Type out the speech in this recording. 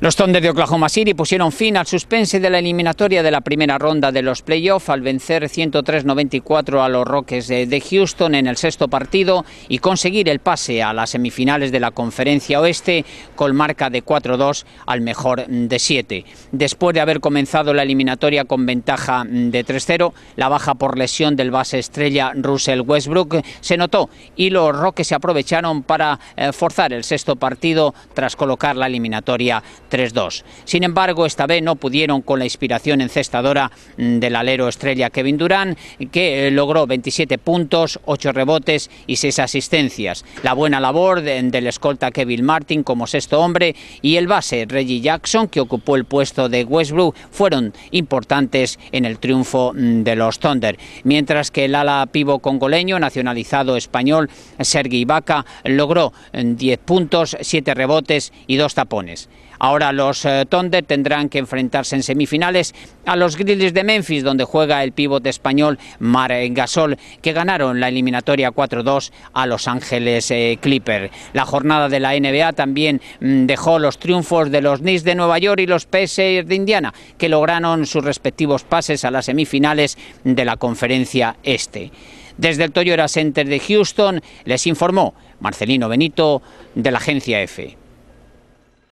Los Thunder de Oklahoma City pusieron fin al suspense de la eliminatoria de la primera ronda de los playoffs al vencer 103-94 a los Rockets de Houston en el sexto partido y conseguir el pase a las semifinales de la Conferencia Oeste con marca de 4-2 al mejor de 7. Después de haber comenzado la eliminatoria con ventaja de 3-0, la baja por lesión del base estrella Russell Westbrook se notó y los Rockets se aprovecharon para eh, forzar el sexto partido tras colocar la eliminatoria 3-2. Sin embargo, esta vez no pudieron con la inspiración encestadora mm, del alero estrella Kevin Durán, que eh, logró 27 puntos, 8 rebotes y 6 asistencias. La buena labor del escolta Kevin Martin como sexto hombre y el base Reggie Jackson, que ocupó el puesto de Westbrook, fueron importantes en el triunfo mm, de los Thunder. Mientras que el ala pivo congoleño, nacionalizado español, Sergi Ibaka logró 10 mm, puntos, 7 rebotes y 2 tapones. Ahora Ahora los eh, Thunder tendrán que enfrentarse en semifinales a los Grizzlies de Memphis, donde juega el pívot español Mar Gasol, que ganaron la eliminatoria 4-2 a Los Ángeles eh, Clipper. La jornada de la NBA también mm, dejó los triunfos de los Knicks de Nueva York y los Pacers de Indiana, que lograron sus respectivos pases a las semifinales de la conferencia este. Desde el Toyota Center de Houston les informó Marcelino Benito de la agencia F.